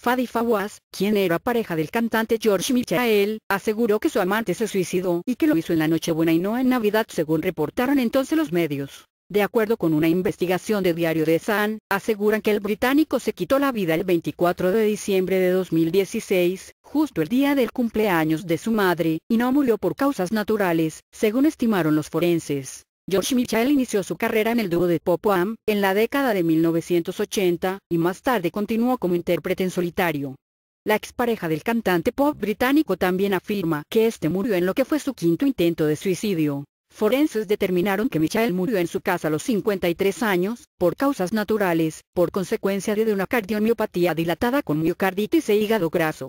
Fadi Fawaz, quien era pareja del cantante George Michael, aseguró que su amante se suicidó y que lo hizo en la Nochebuena y no en Navidad según reportaron entonces los medios. De acuerdo con una investigación de Diario de San, aseguran que el británico se quitó la vida el 24 de diciembre de 2016, justo el día del cumpleaños de su madre, y no murió por causas naturales, según estimaron los forenses. George Michael inició su carrera en el dúo de Pop Am en la década de 1980 y más tarde continuó como intérprete en solitario. La expareja del cantante pop británico también afirma que este murió en lo que fue su quinto intento de suicidio. Forenses determinaron que Michael murió en su casa a los 53 años, por causas naturales, por consecuencia de una cardiomiopatía dilatada con miocarditis e hígado graso.